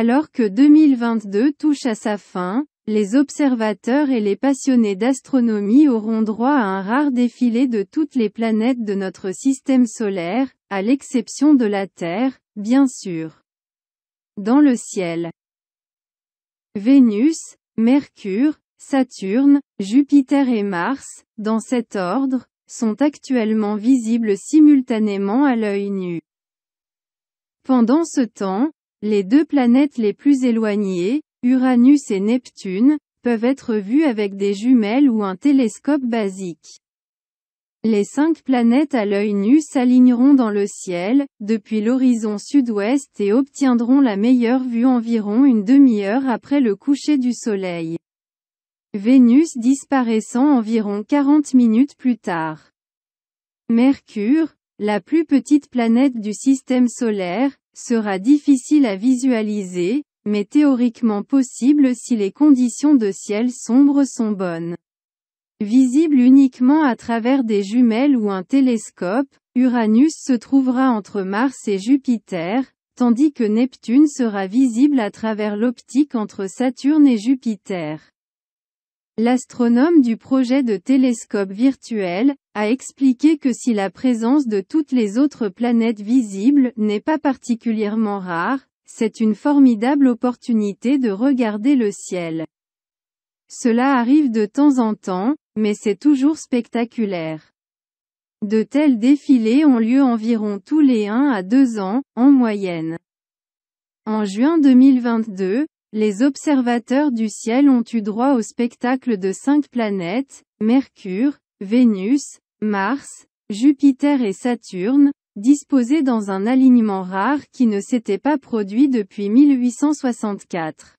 Alors que 2022 touche à sa fin, les observateurs et les passionnés d'astronomie auront droit à un rare défilé de toutes les planètes de notre système solaire, à l'exception de la Terre, bien sûr. Dans le ciel. Vénus, Mercure, Saturne, Jupiter et Mars, dans cet ordre, sont actuellement visibles simultanément à l'œil nu. Pendant ce temps, les deux planètes les plus éloignées, Uranus et Neptune, peuvent être vues avec des jumelles ou un télescope basique. Les cinq planètes à l'œil nu s'aligneront dans le ciel, depuis l'horizon sud-ouest et obtiendront la meilleure vue environ une demi-heure après le coucher du soleil. Vénus disparaissant environ 40 minutes plus tard. Mercure, la plus petite planète du système solaire, sera difficile à visualiser, mais théoriquement possible si les conditions de ciel sombre sont bonnes. Visible uniquement à travers des jumelles ou un télescope, Uranus se trouvera entre Mars et Jupiter, tandis que Neptune sera visible à travers l'optique entre Saturne et Jupiter. L'astronome du projet de télescope virtuel, a expliqué que si la présence de toutes les autres planètes visibles n'est pas particulièrement rare, c'est une formidable opportunité de regarder le ciel. Cela arrive de temps en temps, mais c'est toujours spectaculaire. De tels défilés ont lieu environ tous les 1 à 2 ans, en moyenne. En juin 2022, les observateurs du ciel ont eu droit au spectacle de cinq planètes, Mercure, Vénus, Mars, Jupiter et Saturne, disposées dans un alignement rare qui ne s'était pas produit depuis 1864.